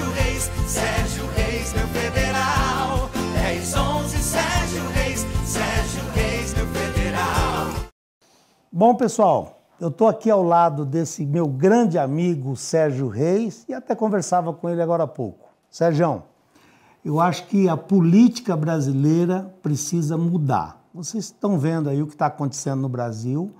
Sérgio Reis, Sérgio Reis, meu federal. 10, 11, Sérgio Reis, Sérgio Reis, meu federal. Bom, pessoal, eu estou aqui ao lado desse meu grande amigo Sérgio Reis e até conversava com ele agora há pouco. Sérgio, eu acho que a política brasileira precisa mudar. Vocês estão vendo aí o que está acontecendo no Brasil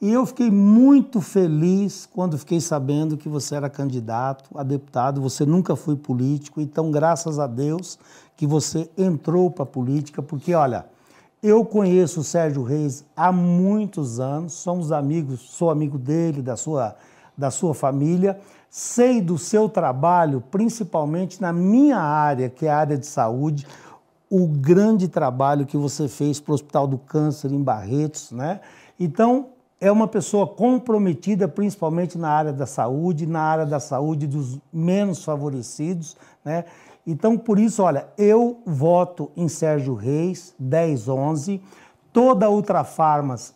e eu fiquei muito feliz quando fiquei sabendo que você era candidato a deputado, você nunca foi político, então graças a Deus que você entrou para a política, porque olha, eu conheço o Sérgio Reis há muitos anos, somos amigos, sou amigo dele, da sua, da sua família, sei do seu trabalho, principalmente na minha área, que é a área de saúde, o grande trabalho que você fez para o Hospital do Câncer em Barretos, né? Então, é uma pessoa comprometida principalmente na área da saúde, na área da saúde dos menos favorecidos, né? Então, por isso, olha, eu voto em Sérgio Reis, 1011. Toda a Ultrafarmas,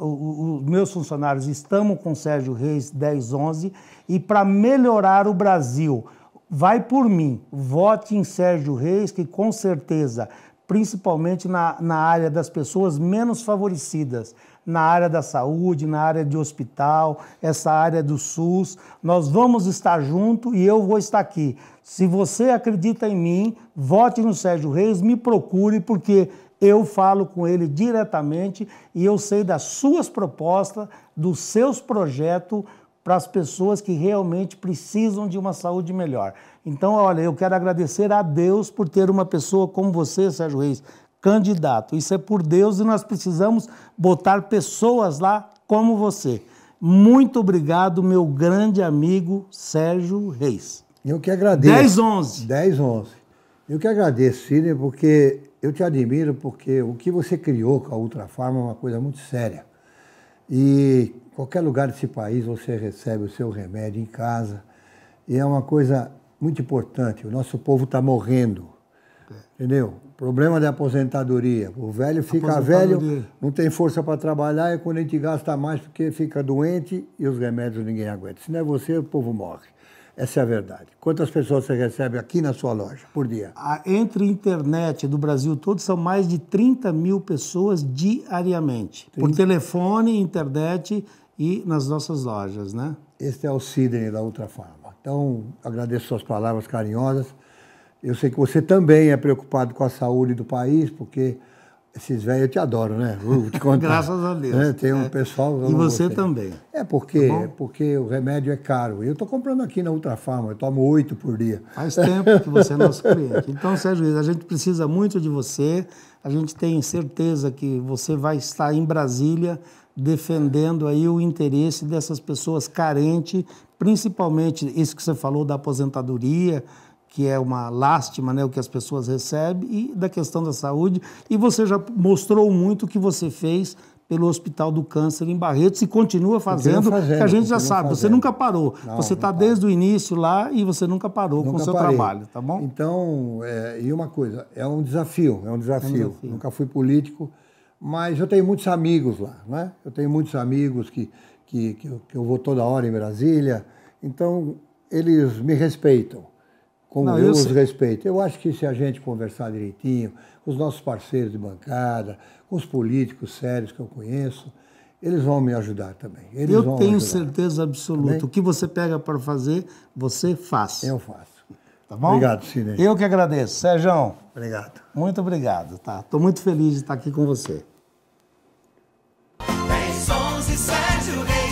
os meus funcionários estão com Sérgio Reis, 1011. E para melhorar o Brasil, vai por mim, vote em Sérgio Reis, que com certeza principalmente na, na área das pessoas menos favorecidas, na área da saúde, na área de hospital, essa área do SUS. Nós vamos estar junto e eu vou estar aqui. Se você acredita em mim, vote no Sérgio Reis, me procure, porque eu falo com ele diretamente e eu sei das suas propostas, dos seus projetos para as pessoas que realmente precisam de uma saúde melhor. Então, olha, eu quero agradecer a Deus por ter uma pessoa como você, Sérgio Reis, candidato. Isso é por Deus e nós precisamos botar pessoas lá como você. Muito obrigado, meu grande amigo Sérgio Reis. Eu que agradeço. 10, 11. 10, 11. Eu que agradeço, Cine, porque eu te admiro, porque o que você criou com a Ultrafarma é uma coisa muito séria. E qualquer lugar desse país você recebe o seu remédio em casa. E é uma coisa muito importante. O nosso povo está morrendo. Entendeu? Problema da aposentadoria. O velho fica velho, não tem força para trabalhar, e quando a gente gasta mais porque fica doente e os remédios ninguém aguenta. Se não é você, o povo morre. Essa é a verdade. Quantas pessoas você recebe aqui na sua loja por dia? A, entre internet do Brasil todo, são mais de 30 mil pessoas diariamente. 30? Por telefone, internet e nas nossas lojas, né? Este é o Sidney da Ultrafarma. Então, agradeço suas palavras carinhosas. Eu sei que você também é preocupado com a saúde do país, porque esses velhos te adoro, né? Vou te contar. Graças a Deus. Né? tem um é. pessoal. E você também. É tá porque, tá porque o remédio é caro. Eu estou comprando aqui na Ultra Farm. eu tomo oito por dia. Faz tempo que você é nosso cliente. Então, Sérgio a gente precisa muito de você. A gente tem certeza que você vai estar em Brasília defendendo aí o interesse dessas pessoas carentes, principalmente isso que você falou da aposentadoria que é uma lástima, né, o que as pessoas recebem, e da questão da saúde. E você já mostrou muito o que você fez pelo Hospital do Câncer em Barretos e continua fazendo, fazendo que a gente já sabe, fazendo. você nunca parou. Não, você está desde o início lá e você nunca parou nunca com o seu parei. trabalho, tá bom? Então, é, e uma coisa, é um desafio, é um desafio. É um desafio. Nunca fui político, mas eu tenho muitos amigos lá, né? Eu tenho muitos amigos que, que, que eu, que eu vou toda hora em Brasília, então eles me respeitam com não, eu, os respeito. Eu acho que se a gente conversar direitinho, os nossos parceiros de bancada, com os políticos sérios que eu conheço, eles vão me ajudar também. Eles eu tenho ajudar. certeza absoluta. Também? O que você pega para fazer, você faz. Eu faço. Tá bom? Obrigado, Cine. Eu que agradeço. Sérgio. Obrigado. Muito obrigado. Tá. Estou muito feliz de estar aqui com você. Tem sons e Sérgio Reis.